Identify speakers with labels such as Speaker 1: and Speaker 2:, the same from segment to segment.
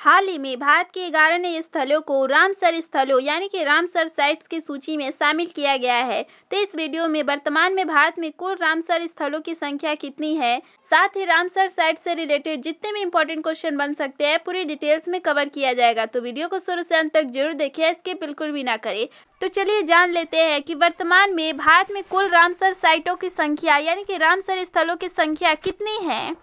Speaker 1: हाल ही में भारत के ग्यारह नए स्थलों को रामसर स्थलों यानी कि रामसर साइट्स की सूची में शामिल किया गया है तो इस वीडियो में वर्तमान में भारत में कुल रामसर स्थलों की संख्या कितनी है साथ ही रामसर साइट से रिलेटेड जितने भी इम्पोर्टेंट क्वेश्चन बन सकते हैं पूरी डिटेल्स में कवर किया जाएगा तो वीडियो को शुरू से अंत तक जरूर देखे इसके बिल्कुल भी ना करे तो चलिए जान लेते हैं कि वर्तमान में भारत में कुल रामसर साइटों की संख्या यानी कि रामसर स्थलों की संख्या कितनी है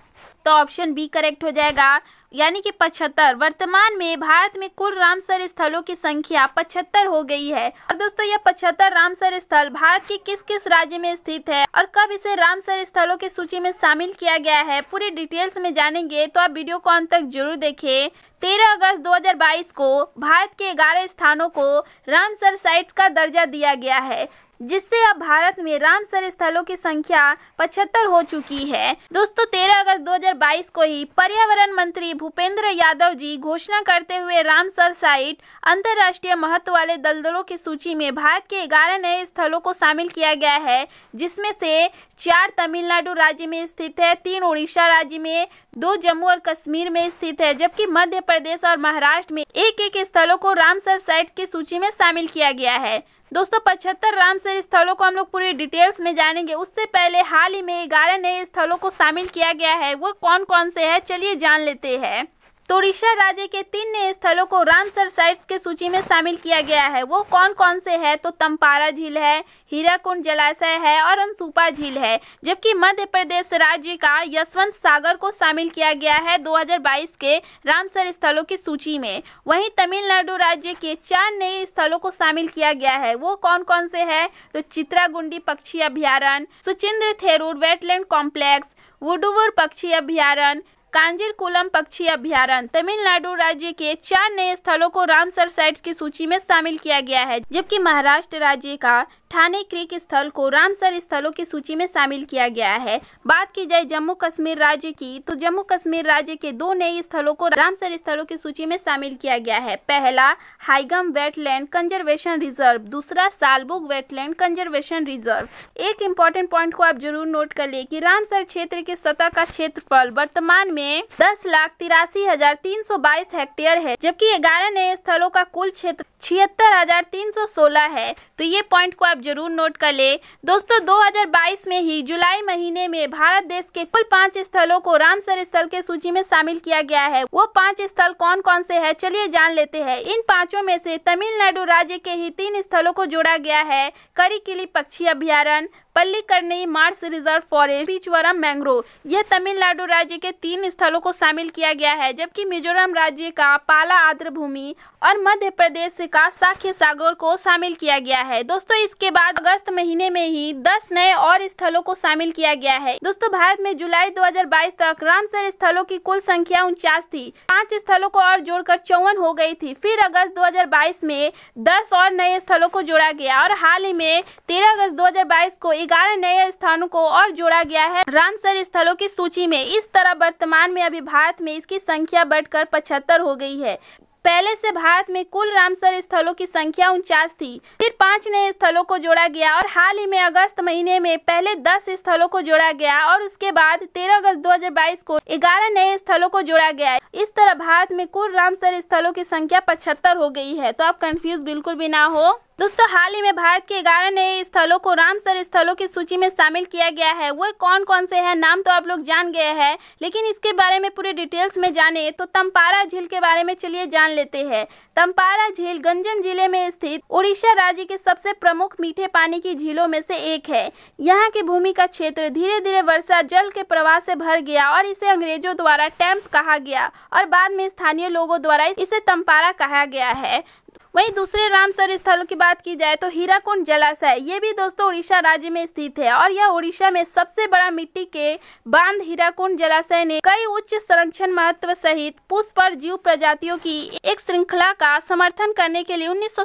Speaker 1: तो ऑप्शन बी करेक्ट हो जाएगा यानी कि पचहत्तर वर्तमान में भारत में कुल रामसर स्थलों की संख्या पचहत्तर हो गई है और दोस्तों यह पचहत्तर रामसर स्थल भारत के किस किस राज्य में स्थित है और कब इसे रामसर स्थलों की सूची में शामिल किया गया है पूरी डिटेल्स में जानेंगे तो आप वीडियो को अंत तक जरूर देखे तेरह अगस्त 2022 को भारत के ग्यारह स्थानों को रामसर साइट्स का दर्जा दिया गया है जिससे अब भारत में रामसर स्थलों की संख्या पचहत्तर हो चुकी है दोस्तों तेरह अगस्त 2022 को ही पर्यावरण मंत्री भूपेंद्र यादव जी घोषणा करते हुए रामसर साइट अंतर्राष्ट्रीय महत्व वाले दलदलों की सूची में भारत के ग्यारह नए स्थलों को शामिल किया गया है जिसमें से चार तमिलनाडु राज्य में स्थित है तीन उड़ीसा राज्य में दो जम्मू और कश्मीर में स्थित है जबकि मध्य प्रदेश और महाराष्ट्र में एक एक स्थलों को रामसर साइट की सूची में शामिल किया गया है दोस्तों पचहत्तर रामसर स्थलों को हम लोग पूरी डिटेल्स में जानेंगे उससे पहले हाल ही में ग्यारह नए स्थलों को शामिल किया गया है वो कौन कौन से है चलिए जान लेते हैं तो उड़ीसा राज्य के तीन नए स्थलों को रामसर साइट्स के सूची में शामिल किया गया है वो कौन कौन से है तो तंपारा झील है हीराकुंड जलाशय है और अनसुपा झील है जबकि मध्य प्रदेश राज्य का यशवंत सागर को शामिल किया गया है 2022 के रामसर स्थलों की सूची में वहीं तमिलनाडु राज्य के चार नए स्थलों को शामिल किया गया है वो कौन कौन से है तो चित्रागुंडी पक्षी अभ्यारण्य सुचिंद्र थेरूर वेटलैंड कॉम्प्लेक्स वुडुवर पक्षी अभ्यारण्य कुलम पक्षी अभ्यारण तमिलनाडु राज्य के चार नए स्थलों को रामसर साइट्स की सूची में शामिल किया गया है जबकि महाराष्ट्र राज्य का थाने क्रिक स्थल को रामसर स्थलों की सूची में शामिल किया गया है बात की जाए जम्मू कश्मीर राज्य की तो जम्मू कश्मीर राज्य के दो नए स्थलों को रामसर स्थलों की सूची में शामिल किया गया है पहला हाइगम वेटलैंड कंजर्वेशन रिजर्व दूसरा सालबुक वेटलैंड कंजर्वेशन रिजर्व एक इम्पोर्टेंट पॉइंट को आप जरूर नोट कर लिए की रामसर क्षेत्र के सतह का क्षेत्रफल वर्तमान में दस लाख तिरासी हजार तीन सौ बाईस हेक्टेयर है जबकि ग्यारह नए स्थलों का कुल क्षेत्र छिहत्तर हज़ार तीन सौ सोलह है तो ये पॉइंट को आप जरूर नोट कर ले दोस्तों 2022 में ही जुलाई महीने में भारत देश के कुल पाँच स्थलों को रामसर स्थल के सूची में शामिल किया गया है वो पाँच स्थल कौन कौन से है चलिए जान लेते हैं इन पाँचों में से तमिलनाडु राज्य के ही तीन स्थलों को जोड़ा गया है करी पक्षी अभ्यारण्य Pallikaranai marsh reserve forest Pichavaram mangrove यह तमिलनाडु राज्य के तीन स्थलों को शामिल किया गया है जबकि मिजोरम राज्य का पाला आद्र भूमि और मध्य प्रदेश का साख्य सागर को शामिल किया गया है दोस्तों इसके बाद अगस्त महीने में ही दस नए और स्थलों को शामिल किया गया है दोस्तों भारत में जुलाई दो तक रामसर स्थलों की कुल संख्या उनचास थी पाँच स्थलों को और जोड़कर चौवन हो गयी थी फिर अगस्त दो में दस और नए स्थलों को जोड़ा गया और हाल ही में तेरह अगस्त दो को ग्यारह नए स्थानों को और जोड़ा गया है रामसर स्थलों की सूची में इस तरह वर्तमान में अभी भारत में इसकी संख्या बढ़कर पचहत्तर हो गई है पहले से भारत में कुल रामसर स्थलों की संख्या उनचास थी फिर पांच नए स्थलों को जोड़ा गया और हाल ही में अगस्त महीने में पहले दस स्थलों को जोड़ा गया और उसके बाद तेरह अगस्त 2022 को ग्यारह नए स्थलों को जोड़ा गया इस तरह भारत में कुल रामसर स्थलों की संख्या पचहत्तर हो गई है तो आप कंफ्यूज बिल्कुल भी ना हो दोस्तों हाल ही में भारत के ग्यारह नए स्थलों को रामसर स्थलों की सूची में शामिल किया गया है वो कौन कौन से हैं नाम तो आप लोग जान गए हैं लेकिन इसके बारे में पूरे डिटेल्स में जाने तो तम्पारा झील के बारे में चलिए जान लेते हैं तम्पारा झील गंजम जिले में स्थित उड़ीसा राज्य के सबसे प्रमुख मीठे पानी की झीलों में से एक है यहाँ की भूमि का क्षेत्र धीरे धीरे वर्षा जल के प्रवाह से भर गया और इसे अंग्रेजों द्वारा टैंप कहा गया और बाद में स्थानीय लोगों द्वारा इसे तम्पारा कहा गया है वहीं दूसरे रामसर स्थलों की बात की जाए तो हीराकुंड जलाशय ये भी दोस्तों उड़ीसा राज्य में स्थित है और यह उड़ीसा में सबसे बड़ा मिट्टी के बांध हीराकुंड जलाशय ने कई उच्च संरक्षण महत्व सहित पुष्प और जीव प्रजातियों की एक श्रृंखला का समर्थन करने के लिए उन्नीस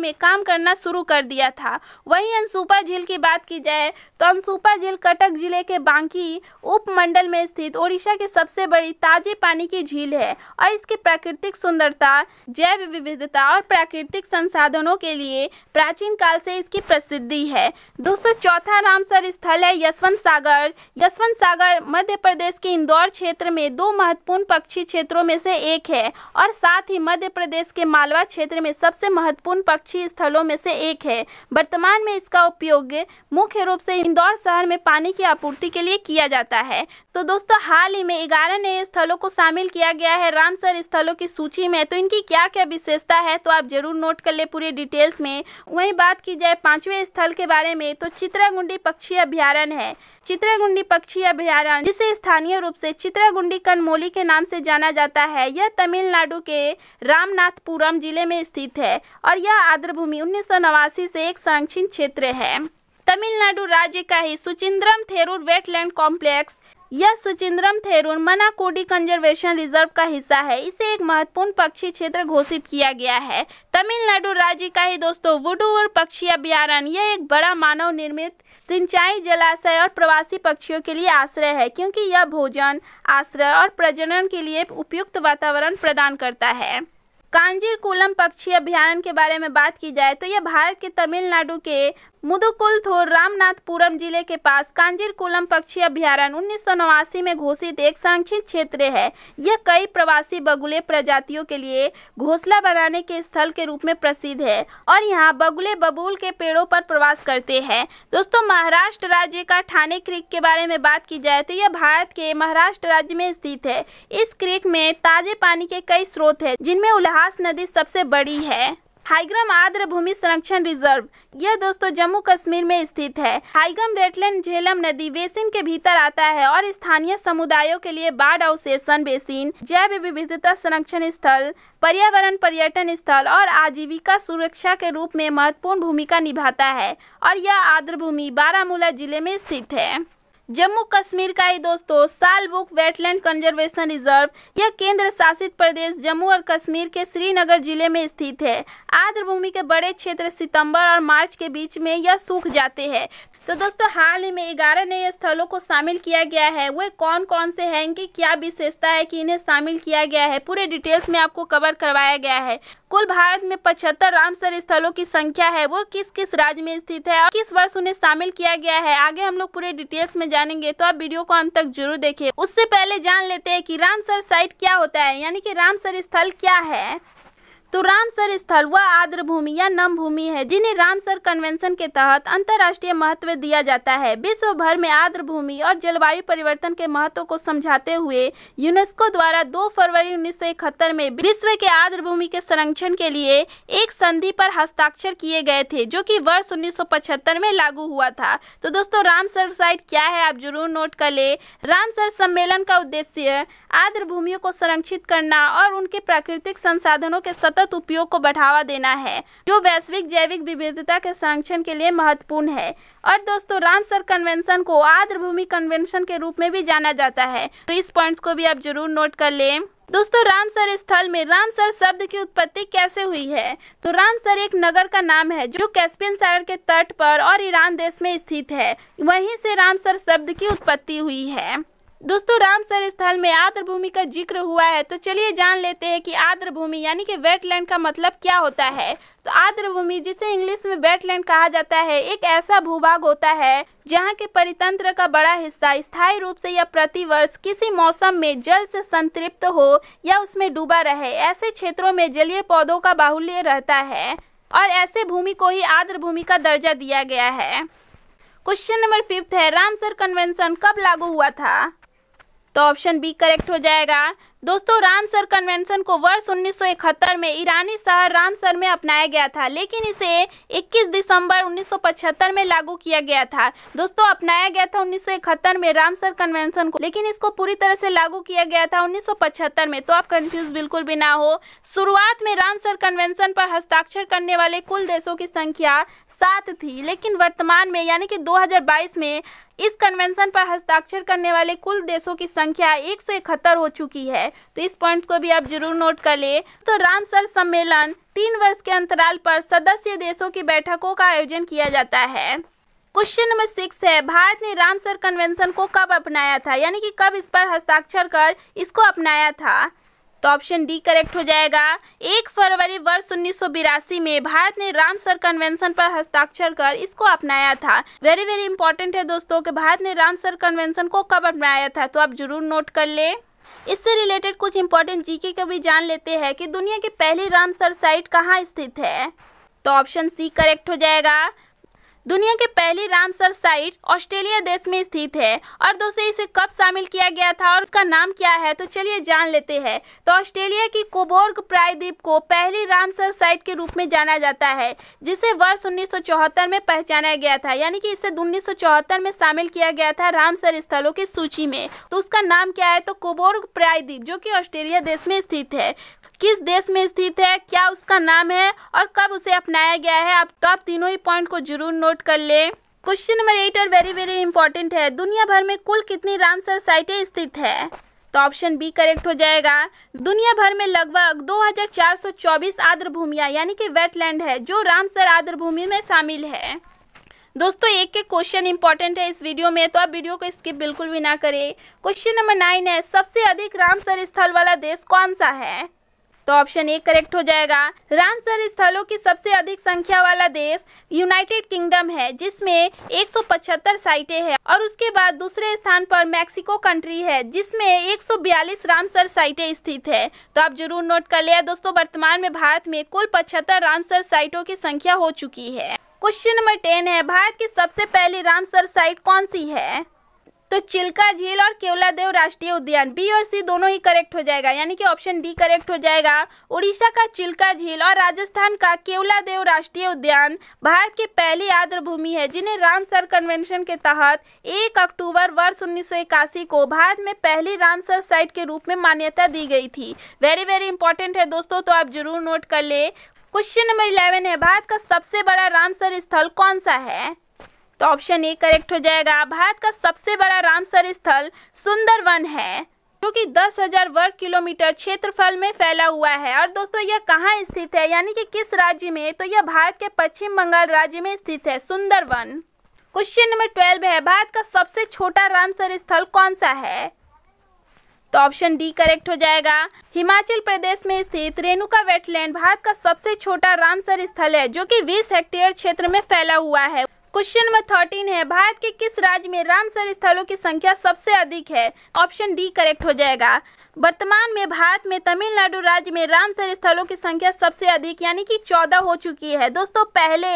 Speaker 1: में काम करना शुरू कर दिया था वही अनसुपा झील की बात की जाए कंसुपा झील कटक जिले के बांकी उपमंडल में स्थित ओडिशा की सबसे बड़ी ताजे पानी की झील है और इसकी प्राकृतिक सुंदरता जैव विविधता और प्राकृतिक संसाधनों के लिए प्राचीन काल से इसकी प्रसिद्धि है दोस्तों चौथा रामसर स्थल है यशवंत सागर यशवंत सागर मध्य प्रदेश के इंदौर क्षेत्र में दो महत्वपूर्ण पक्षी क्षेत्रों में से एक है और साथ ही मध्य प्रदेश के मालवा क्षेत्र में सबसे महत्वपूर्ण पक्षी स्थलों में से एक है वर्तमान में इसका उपयोग मुख्य रूप से इंदौर शहर में पानी की आपूर्ति के लिए किया जाता है तो दोस्तों हाल ही में ग्यारह नए स्थलों को शामिल किया गया है रामसर स्थलों की सूची में तो इनकी क्या क्या विशेषता है तो आप जरूर नोट कर ले पूरे डिटेल्स में वही बात की जाए पांचवें स्थल के बारे में तो चित्रागुंडी पक्षी अभ्यारण्य है चित्रागुंडी पक्षी अभ्यारण जिसे स्थानीय रूप से चित्रागुंडी कनमोली के नाम से जाना जाता है यह तमिलनाडु के रामनाथपुरम जिले में स्थित है और यह आर्द्रभूमि उन्नीस से एक संरक्षित क्षेत्र है तमिलनाडु राज्य का ही सुचिंद्रम थेरूर वेटलैंड कॉम्प्लेक्स यह सुचिंद्रम थेरूर मनाकोडी कंजर्वेशन रिजर्व का हिस्सा है इसे एक महत्वपूर्ण पक्षी क्षेत्र घोषित किया गया है तमिलनाडु राज्य का ही दोस्तों वुडू और पक्षी अभ्यारण यह एक बड़ा मानव निर्मित सिंचाई जलाशय और प्रवासी पक्षियों के लिए आश्रय है क्योंकि यह भोजन आश्रय और प्रजनन के लिए उपयुक्त वातावरण प्रदान करता है कांजीर कुलम पक्षी अभ्यारण के बारे में बात की जाए तो यह भारत के तमिलनाडु के मुदुकुल थोर रामनाथपुरम जिले के पास कांजीरकुलम पक्षी अभ्यारण उन्नीस में घोषित एक संरक्षित क्षेत्र है यह कई प्रवासी बगुले प्रजातियों के लिए घोसला बनाने के स्थल के रूप में प्रसिद्ध है और यहाँ बगुले बबूल के पेड़ों पर प्रवास करते हैं दोस्तों महाराष्ट्र राज्य का ठाणे क्रिक के बारे में बात की जाए तो यह भारत के महाराष्ट्र राज्य में स्थित है इस क्रिक में ताजे पानी के कई स्रोत है जिनमें उल्हास नदी सबसे बड़ी है हाइग्रम आर्द्र भूमि संरक्षण रिजर्व यह दोस्तों जम्मू कश्मीर में स्थित है हाइग्राम रेटलैंड झेलम नदी बेसिन के भीतर आता है और स्थानीय समुदायों के लिए बाढ़ अवशेषण बेसिन जैव विविधता संरक्षण स्थल पर्यावरण पर्यटन स्थल और आजीविका सुरक्षा के रूप में महत्वपूर्ण भूमिका निभाता है और यह आर्द्र भूमि बारामूला जिले में स्थित है जम्मू कश्मीर का ही दोस्तों सालबुक वेटलैंड कंजर्वेशन रिजर्व यह केंद्र शासित प्रदेश जम्मू और कश्मीर के श्रीनगर जिले में स्थित है आर्द्रभूमि के बड़े क्षेत्र सितंबर और मार्च के बीच में यह सूख जाते हैं तो दोस्तों हाल ही में ग्यारह नए स्थलों को शामिल किया गया है वे कौन कौन से हैं इनकी क्या विशेषता है कि इन्हें शामिल किया गया है पूरे डिटेल्स में आपको कवर करवाया गया है कुल भारत में पचहत्तर रामसर स्थलों की संख्या है वो किस किस राज्य में स्थित है और किस वर्ष उन्हें शामिल किया गया है आगे हम लोग पूरे डिटेल्स में जानेंगे तो आप वीडियो को अंत तक जरूर देखें उससे पहले जान लेते हैं कि रामसर साइट क्या होता है यानी कि रामसर स्थल क्या है तो रामसर स्थल वह आर्द्र भूमि या नम भूमि है जिन्हें रामसर कन्वेंशन के तहत अंतर्राष्ट्रीय महत्व दिया जाता है विश्व भर में आर्द्र भूमि और जलवायु परिवर्तन के महत्व को समझाते हुए यूनेस्को द्वारा 2 फरवरी उन्नीस में विश्व के आर्द्र भूमि के संरक्षण के लिए एक संधि पर हस्ताक्षर किए गए थे जो की वर्ष उन्नीस में लागू हुआ था तो दोस्तों रामसर साइट क्या है आप जरूर नोट कर ले रामसर सम्मेलन का उद्देश्य आर्द्र भूमियों को संरक्षित करना और उनके प्राकृतिक संसाधनों के सत सतत उपयोग को बढ़ावा देना है जो वैश्विक जैविक विविधता के संरक्षण के लिए महत्वपूर्ण है और दोस्तों रामसर कन्वेंशन को भूमि कन्वेंशन के रूप में भी जाना जाता है तो इस पॉइंट को भी आप जरूर नोट कर ले दोस्तों रामसर स्थल में रामसर शब्द की उत्पत्ति कैसे हुई है तो रामसर एक नगर का नाम है जो कैस्पियन सागर के तट पर और ईरान देश में स्थित है वहीं से रामसर शब्द की उत्पत्ति हुई है दोस्तों रामसर स्थल में आर्द्र भूमि का जिक्र हुआ है तो चलिए जान लेते हैं कि आर्द्र भूमि यानी कि वेटलैंड का मतलब क्या होता है तो आर्द्र भूमि जिसे इंग्लिश में वेटलैंड कहा जाता है एक ऐसा भूभाग होता है जहाँ के परितंत्र का बड़ा हिस्सा स्थायी रूप से या प्रतिवर्ष किसी मौसम में जल से संतृप्त हो या उसमें डूबा रहे ऐसे क्षेत्रों में जलीय पौधों का बाहुल्य रहता है और ऐसे भूमि को ही आर्द्र भूमि का दर्जा दिया गया है क्वेश्चन नंबर फिफ्थ है रामसर कन्वेंशन कब लागू हुआ था तो ऑप्शन बी करेक्ट हो जाएगा दोस्तों रामसर कन्वेंशन को वर्ष उन्नीस में ईरानी शहर रामसर में अपनाया गया था लेकिन इसे 21 दिसंबर 1975 में लागू किया गया था दोस्तों अपनाया गया था उन्नीस में रामसर कन्वेंशन को लेकिन इसको पूरी तरह से लागू किया गया था उन्नीस में तो आप कंफ्यूज बिल्कुल भी ना हो शुरुआत में रामसर कन्वेंशन पर हस्ताक्षर करने वाले कुल देशों की संख्या सात थी लेकिन वर्तमान में यानी कि 2022 में इस कन्वेंशन पर हस्ताक्षर करने वाले कुल देशों की संख्या एक हो चुकी है तो इस पॉइंट को भी आप जरूर नोट कर लिए तो रामसर सम्मेलन तीन वर्ष के अंतराल पर सदस्य देशों की बैठकों का आयोजन किया जाता है क्वेश्चन नंबर सिक्स है भारत ने रामसर कन्वेंशन को कब अपनाया था यानी कि कब इस पर हस्ताक्षर कर इसको अपनाया था तो ऑप्शन डी करेक्ट हो जाएगा एक फरवरी वर्ष उन्नीस में भारत ने रामसर कन्वेंशन पर हस्ताक्षर कर इसको अपनाया था वेरी वेरी इंपॉर्टेंट है दोस्तों कि भारत ने रामसर कन्वेंशन को कब अपनाया था तो आप जरूर नोट कर लें इससे रिलेटेड कुछ इंपॉर्टेंट जीके का भी जान लेते हैं कि दुनिया की पहली रामसर साइट कहाँ स्थित है तो ऑप्शन सी करेक्ट हो जाएगा दुनिया के पहली रामसर साइट ऑस्ट्रेलिया देश में स्थित है और दोस्तों इसे कब शामिल किया गया था और उसका नाम क्या है तो चलिए जान लेते हैं तो ऑस्ट्रेलिया की कोबोर्ग प्रायद्वीप को पहली रामसर साइट के रूप में जाना जाता है जिसे वर्ष उन्नीस में पहचाना गया था यानी कि इसे उन्नीस में शामिल किया गया था रामसर स्थलों की सूची में तो उसका नाम क्या है तो कोबोर्ग प्रायद्वीप जो की ऑस्ट्रेलिया देश में स्थित है किस देश में स्थित है क्या उसका नाम है और कब उसे अपनाया गया है आप तो आप तीनों ही पॉइंट को जरूर नोट कर लें क्वेश्चन नंबर एट और वेरी वेरी इंपॉर्टेंट है दुनिया भर में कुल कितनी रामसर साइटें स्थित है तो ऑप्शन बी करेक्ट हो जाएगा दुनिया भर में लगभग 2424 आर्द्र भूमिया यानी कि वेटलैंड है जो रामसर आर्द्र भूमि में शामिल है दोस्तों एक के क्वेश्चन इंपॉर्टेंट है इस वीडियो में तो आप वीडियो को स्किप बिल्कुल भी ना करें क्वेश्चन नंबर नाइन है सबसे अधिक रामसर स्थल वाला देश कौन सा है तो ऑप्शन ए करेक्ट हो जाएगा रामसर स्थलों की सबसे अधिक संख्या वाला देश यूनाइटेड किंगडम है जिसमें 175 साइटें है और उसके बाद दूसरे स्थान पर मैक्सिको कंट्री है जिसमें 142 रामसर साइटें स्थित है तो आप जरूर नोट कर लिया दोस्तों वर्तमान में भारत में कुल पचहत्तर रामसर साइटों की संख्या हो चुकी है क्वेश्चन नंबर टेन है भारत की सबसे पहली रामसर साइट कौन सी है तो चिल्का झील और केवलादेव राष्ट्रीय उद्यान बी और सी दोनों ही करेक्ट हो जाएगा यानी कि ऑप्शन डी करेक्ट हो जाएगा उड़ीसा का चिल्का झील और राजस्थान का केवलादेव राष्ट्रीय उद्यान भारत की पहली आर्द्र भूमि है जिन्हें रामसर कन्वेंशन के तहत 1 अक्टूबर वर्ष उन्नीस को भारत में पहली रामसर साइट के रूप में मान्यता दी गई थी वेरी वेरी इंपॉर्टेंट है दोस्तों तो आप जरूर नोट कर ले क्वेश्चन नंबर इलेवन है भारत का सबसे बड़ा रामसर स्थल कौन सा है तो ऑप्शन ए करेक्ट हो जाएगा भारत का सबसे बड़ा रामसर स्थल सुंदरवन है जो कि 10,000 वर्ग किलोमीटर क्षेत्रफल में फैला हुआ है और दोस्तों यह कहाँ स्थित है यानी कि किस राज्य में तो यह भारत के पश्चिम बंगाल राज्य में स्थित है सुंदरवन क्वेश्चन नंबर ट्वेल्व है भारत का सबसे छोटा रामसर स्थल कौन सा है तो ऑप्शन डी करेक्ट हो जाएगा हिमाचल प्रदेश में स्थित रेणुका वेटलैंड भारत का सबसे छोटा रामसर स्थल है जो कि 20 हेक्टेयर क्षेत्र में फैला हुआ है क्वेश्चन नंबर थर्टीन है भारत के किस राज्य में रामसर स्थलों की संख्या सबसे अधिक है ऑप्शन डी करेक्ट हो जाएगा वर्तमान में भारत में तमिलनाडु राज्य में रामसर स्थलों की संख्या सबसे अधिक यानी कि चौदह हो चुकी है दोस्तों पहले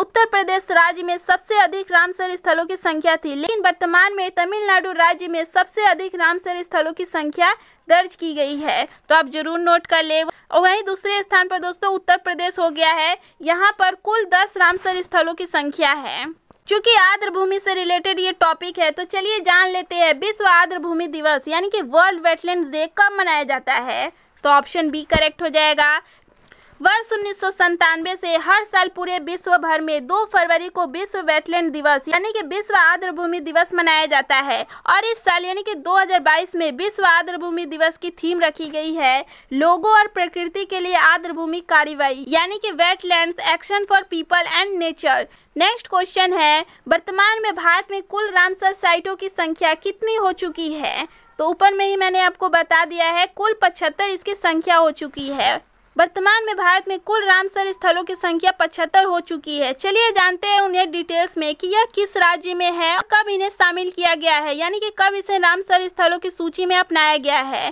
Speaker 1: उत्तर प्रदेश राज्य में सबसे अधिक रामसर स्थलों की संख्या थी लेकिन वर्तमान में तमिलनाडु राज्य में सबसे अधिक रामसर स्थलों की संख्या दर्ज की गई है तो आप जरूर नोट कर ले और वही दूसरे स्थान पर दोस्तों उत्तर प्रदेश हो गया है यहाँ पर कुल दस रामसर स्थलों की संख्या है चूंकि आर्द्र भूमि से रिलेटेड ये टॉपिक है तो चलिए जान लेते हैं विश्व आर्द्र भूमि दिवस यानी कि वर्ल्ड वेटलैंड डे कब मनाया जाता है तो ऑप्शन बी करेक्ट हो जाएगा वर्ष उन्नीस सौ से हर साल पूरे विश्व भर में 2 फरवरी को विश्व वेटलैंड दिवस यानी कि विश्व भूमि दिवस मनाया जाता है और इस साल यानी कि 2022 में विश्व आर्द्र भूमि दिवस की थीम रखी गई है लोगों और प्रकृति के लिए आर्द्र भूमि कार्यवाही यानी कि wetland action for people and nature next question है वर्तमान में भारत में कुल रामसर साइटों की संख्या कितनी हो चुकी है तो ऊपर में ही मैंने आपको बता दिया है कुल पचहत्तर इसकी संख्या हो चुकी है वर्तमान में भारत में कुल रामसर स्थलों की संख्या पचहत्तर हो चुकी है चलिए जानते हैं उन्हें डिटेल्स में कि यह किस राज्य में है और कब इन्हें शामिल किया गया है यानी कि कब इसे रामसर स्थलों की सूची में अपनाया गया है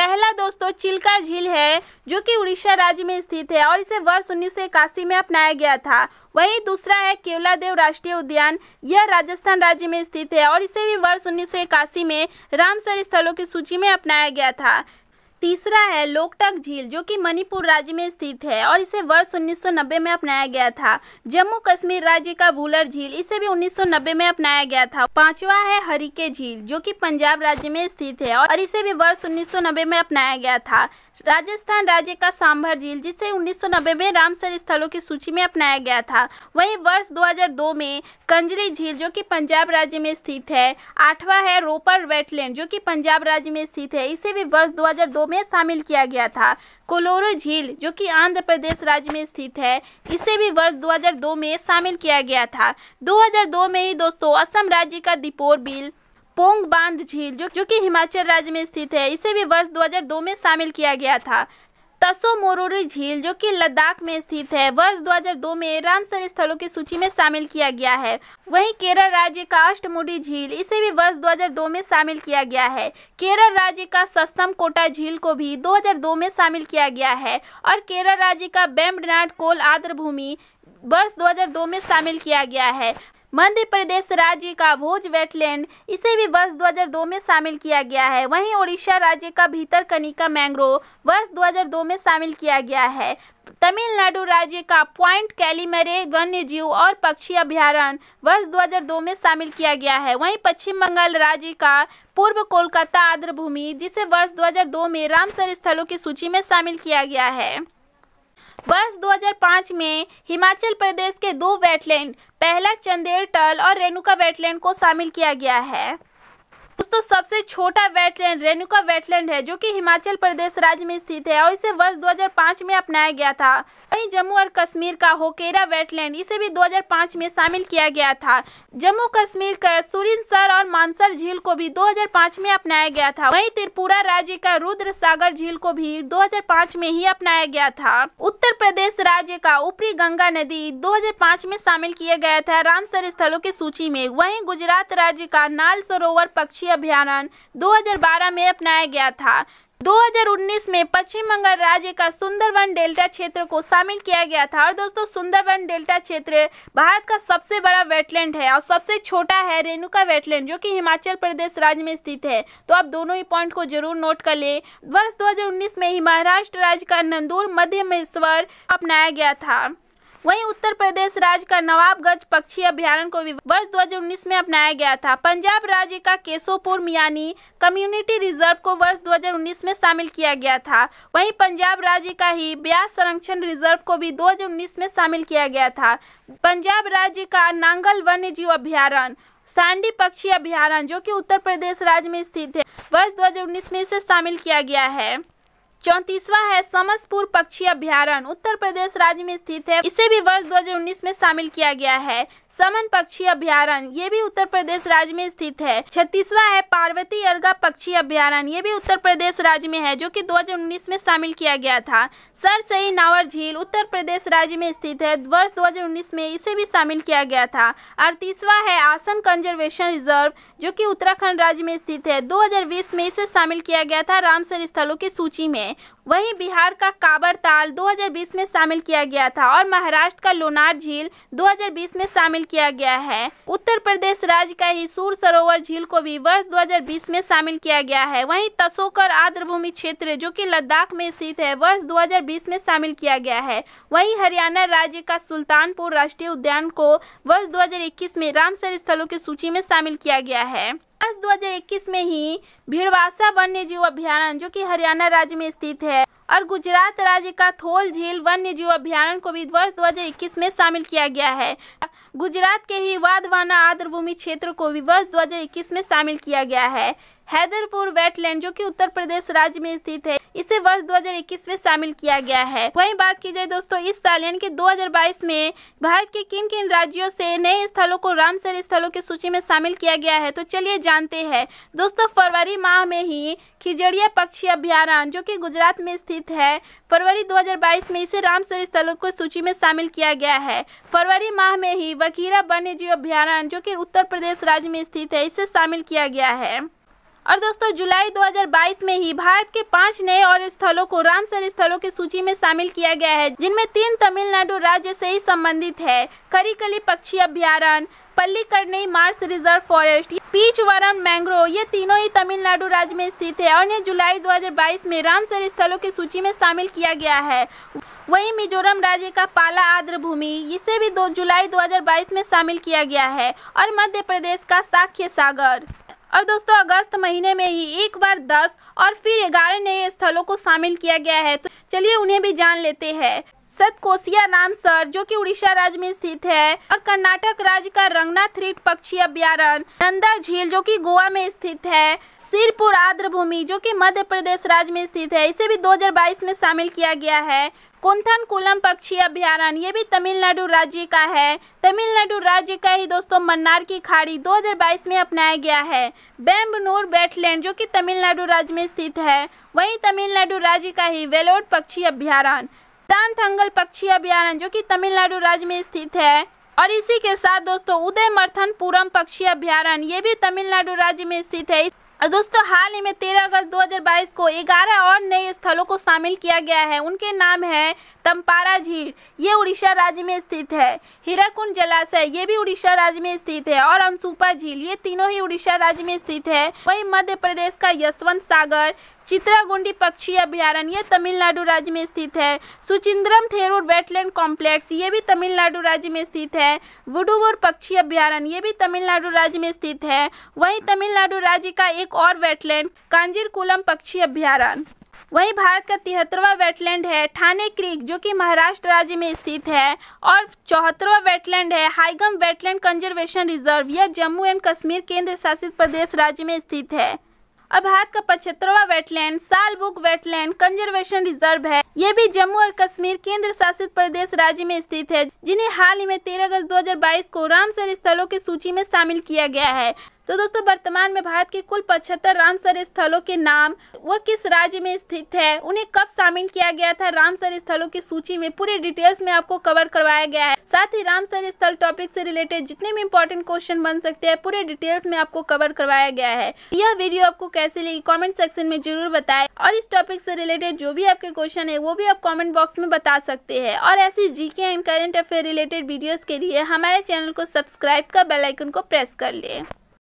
Speaker 1: पहला दोस्तों चिल्का झील है जो कि उड़ीसा राज्य में स्थित है और इसे वर्ष उन्नीस में अपनाया गया था वहीं दूसरा है केवलादेव राष्ट्रीय उद्यान यह राजस्थान राज्य में स्थित है और इसे भी वर्ष उन्नीस में रामसर स्थलों की सूची में अपनाया गया था तीसरा है लोकटक झील जो कि मणिपुर राज्य में स्थित है और इसे वर्ष 1990 में अपनाया गया था जम्मू कश्मीर राज्य का भूलर झील इसे भी 1990 में अपनाया गया था पांचवा है हरिके झील जो कि पंजाब राज्य में स्थित है और इसे भी वर्ष 1990 में अपनाया गया था राजस्थान राज्य का सांभर झील जिसे 1990 में रामसर स्थलों की सूची में अपनाया गया था वहीं वर्ष 2002 में कंजरी झील जो कि पंजाब राज्य में स्थित है आठवां है रोपर वेटलैंड जो कि पंजाब राज्य में स्थित है इसे भी वर्ष 2002 में शामिल किया गया था कोलोरो झील जो कि आंध्र प्रदेश राज्य में स्थित है इसे भी वर्ष 2002 में शामिल किया गया था 2002 में ही दोस्तों असम राज्य का दीपोर बिल पोंग बांध झील जो जो कि हिमाचल राज्य में स्थित है इसे भी वर्ष 2002 में शामिल किया गया था तसो मोरूरी झील जो कि लद्दाख में स्थित है वर्ष 2002 में रामसर स्थलों की सूची में शामिल किया गया है वहीं केरल राज्य का अष्टमुडी झील इसे भी वर्ष 2002 में शामिल किया गया है केरल राज्य का सस्तम कोटा झील को भी 2002 में शामिल किया गया है और केरल राज्य का बेमडनाट कोल भूमि वर्ष 2002 में शामिल किया गया है मध्य प्रदेश राज्य का भोज वेटलैंड इसे भी वर्ष 2002 में शामिल किया गया है वहीं ओडिशा राज्य का भीतर कनिका मैंग्रोव वर्ष 2002 में शामिल किया गया है तमिलनाडु राज्य का पॉइंट कैलीमरे वन्य जीव और पक्षी अभ्यारण्य वर्ष 2002 में शामिल किया गया है वहीं पश्चिम बंगाल राज्य का पूर्व कोलकाता आर्द्रभूमि जिसे वर्ष 2002 में रामसर स्थलों की सूची में शामिल किया गया है वर्ष 2005 में हिमाचल प्रदेश के दो वेटलैंड पहला चंदेर टल और रेणुका वेटलैंड को शामिल किया गया है दोस्तों सबसे छोटा वेटलैंड रेणुका वेटलैंड है जो कि हिमाचल प्रदेश राज्य में स्थित है और इसे वर्ष 2005 में अपनाया गया था वहीं जम्मू और कश्मीर का होकेरा वेटलैंड इसे भी 2005 में शामिल किया गया था जम्मू कश्मीर का सुरिनसर और मानसर झील को भी 2005 में अपनाया गया था वहीं त्रिपुरा राज्य का रुद्र सागर झील को भी दो में ही अपनाया गया था उत्तर प्रदेश राज्य का ऊपरी गंगा नदी दो में शामिल किया गया था रामसर स्थलों की सूची में वही गुजरात राज्य का नाल सरोवर पक्षी पक्षी अभियान 2012 में अपनाया गया था 2019 में पश्चिम बंगाल राज्य का सुंदरवन डेल्टा क्षेत्र को शामिल किया गया था और दोस्तों सुंदरवन डेल्टा क्षेत्र भारत का सबसे बड़ा वेटलैंड है और सबसे छोटा है रेणुका वेटलैंड जो कि हिमाचल प्रदेश राज्य में स्थित है तो आप दोनों ही पॉइंट को जरूर नोट कर ले वर्ष 2019 में ही महाराष्ट्र राज्य का नंदूर मध्यमेश्वर अपनाया गया था वहीं उत्तर प्रदेश राज्य का नवाबगंज पक्षी अभ्यारण को वर्ष 2019 में अपनाया गया था पंजाब राज्य का केशोपुर मियानी कम्युनिटी रिजर्व को वर्ष 2019 में शामिल किया गया था वहीं पंजाब राज्य का ही ब्यास संरक्षण रिजर्व को भी 2019 में शामिल किया गया था पंजाब राज्य का नांगल वन्य जीव अभ्यारण सांडी पक्षी अभ्यारण जो कि उत्तर प्रदेश राज्य में स्थित है वर्ष 2019 में इसे शामिल किया गया है चौतीसवा है समसपुर पक्षी अभ्यारण उत्तर प्रदेश राज्य में स्थित है इसे भी वर्ष 2019 में शामिल किया गया है समन पक्षी अभ्यारण ये भी उत्तर प्रदेश राज्य में स्थित है छत्तीसवा है पार्वती अर्गा पक्षी अभ्यारण ये भी उत्तर प्रदेश राज्य में है जो कि 2019 में शामिल किया गया था सर सही नावर झील उत्तर प्रदेश राज्य में स्थित है वर्ष 2019 में इसे भी शामिल किया गया था अड़तीसवा है आसन कंजर्वेशन रिजर्व जो की उत्तराखण्ड राज्य में स्थित है दो में इसे शामिल किया गया था रामसर स्थलों की सूची में वही बिहार का काबर ताल दो में शामिल किया गया था और महाराष्ट्र का लोनार झील दो में शामिल किया गया है उत्तर प्रदेश राज्य का ही सूर सरोवर झील को भी वर्ष 2020 में शामिल किया गया है वहीं तसोकर आर्द्रभूमि क्षेत्र जो कि लद्दाख में स्थित है वर्ष 2020 में शामिल किया गया है वहीं हरियाणा राज्य का सुल्तानपुर राष्ट्रीय उद्यान को वर्ष 2021 में रामसर स्थलों की सूची में शामिल किया गया है वर्ष 2021 में ही भीड़वासा वन्य जीव अभ्यारण्य जो कि हरियाणा राज्य में स्थित है और गुजरात राज्य का थोल झील वन्य जीव अभ्यारण्य को भी वर्ष 2021 में शामिल किया गया है गुजरात के ही वादवाना आर्द्रभूमि क्षेत्र को भी वर्ष 2021 में शामिल किया गया है हैदरपुर वेटलैंड जो कि उत्तर प्रदेश राज्य में स्थित है इसे वर्ष 2021 में शामिल किया गया है वहीं बात की जाए दोस्तों इस साल यानी कि 2022 में भारत के किन किन राज्यों से नए स्थलों को रामसर स्थलों की सूची में शामिल किया गया है तो चलिए जानते हैं दोस्तों फरवरी माह में ही खिजड़िया पक्षी अभ्यारण्य जो कि गुजरात में स्थित है फरवरी 2022 में इसे रामसर स्थलों को सूची में शामिल किया गया है फरवरी माह में ही वकीरा वन्य जीव अभ्यारण्य जो कि उत्तर प्रदेश राज्य में स्थित है इसे शामिल किया गया है और दोस्तों जुलाई 2022 में ही भारत के पांच नए और स्थलों को रामसर स्थलों की सूची में शामिल किया गया है जिनमें तीन तमिलनाडु राज्य से ही संबंधित है करीकली पक्षी अभ्यारण Pallikaranai marsh reserve forest Pichavaram mangrove ये तीनों ही तमिलनाडु राज्य में स्थित है और इन्हें जुलाई 2022 में रामसर स्थलों की सूची में शामिल किया गया है वही मिजोरम राज्य का पाला आर्द्र भूमि इसे भी दो जुलाई 2022 में शामिल किया गया है और मध्य प्रदेश का साक्ष्य सागर और दोस्तों अगस्त महीने में ही एक बार दस और फिर ग्यारह नए स्थलों को शामिल किया गया है तो चलिए उन्हें भी जान लेते हैं सतकोसिया नाम सर जो कि उड़ीसा राज्य में स्थित है और कर्नाटक राज्य का रंगनाथ रीट पक्षी अभ्यारण नंदा झील जो कि गोवा में स्थित है सिरपुर आर्द्र भूमि जो कि मध्य प्रदेश राज्य में स्थित है इसे भी 2022 में शामिल किया गया है कुंथन कुलम पक्षी अभ्यारण्य ये भी तमिलनाडु राज्य का है तमिलनाडु राज्य का ही दोस्तों मन्नार की खाड़ी 2022 में अपनाया गया है बेम्बनूर बेटलैंड जो कि तमिलनाडु राज्य में स्थित है वही तमिलनाडु राज्य का ही वेलोड पक्षी अभ्यारण्य तानथंगल पक्षी अभ्यारण्य जो कि तमिलनाडु राज्य में स्थित है और इसी के साथ दोस्तों उदय मर्थन पूरम पक्षी अभ्यारण्य ये भी तमिलनाडु राज्य में स्थित है दोस्तों हाल ही में 13 अगस्त 2022 को 11 और नए स्थलों को शामिल किया गया है उनके नाम है तंपारा झील ये उड़ीसा राज्य में स्थित है हीराकुंड जलाशय ये भी उड़ीसा राज्य में स्थित है और अंसुपा झील ये तीनों ही उड़ीसा राज्य में स्थित है वहीं मध्य प्रदेश का यशवंत सागर चित्रागुंडी पक्षी अभ्यारण्य तमिलनाडु राज्य में स्थित है सुचिंद्रम थेरूर वेटलैंड कॉम्प्लेक्स ये भी तमिलनाडु राज्य में स्थित है वुडुवर पक्षी अभ्यारण्य ये भी तमिलनाडु राज्य में स्थित है वहीं तमिलनाडु राज्य का एक और वेटलैंड कांजीरकुलम पक्षी अभ्यारण्य वहीं भारत का तिहत्तरवा वेटलैंड है ठाणे क्रीक जो कि महाराष्ट्र राज्य में स्थित है और चौहत्तरवा वेटलैंड है हाईगम वेटलैंड कंजर्वेशन रिजर्व यह जम्मू एंड कश्मीर केंद्र शासित प्रदेश राज्य में स्थित है और भारत का पचहत्तरवा wetland Shallbugh wetland conservation reserve है ये भी जम्मू और कश्मीर केंद्र शासित प्रदेश राज्य में स्थित है जिन्हें हाल ही में 13 अगस्त 2022 को रामसर स्थलों की सूची में शामिल किया गया है तो दोस्तों वर्तमान में भारत के कुल पचहत्तर रामसर स्थलों के नाम वो किस राज्य में स्थित है उन्हें कब शामिल किया गया था रामसर स्थलों की सूची में पूरे डिटेल्स में आपको कवर करवाया गया है साथ ही रामसर स्थल टॉपिक से रिलेटेड जितने भी इम्पोर्टेंट क्वेश्चन बन सकते हैं पूरे डिटेल्स में आपको कवर करवाया गया है यह वीडियो आपको कैसे लगी कॉमेंट सेक्शन में जरूर बताए और इस टॉपिक से रिलेटेड जो भी आपके क्वेश्चन है वो भी आप कॉमेंट बॉक्स में बता सकते हैं और ऐसी GK and current affair related video के लिए हमारे चैनल को सब्सक्राइब कर बेलाइकन को प्रेस कर लें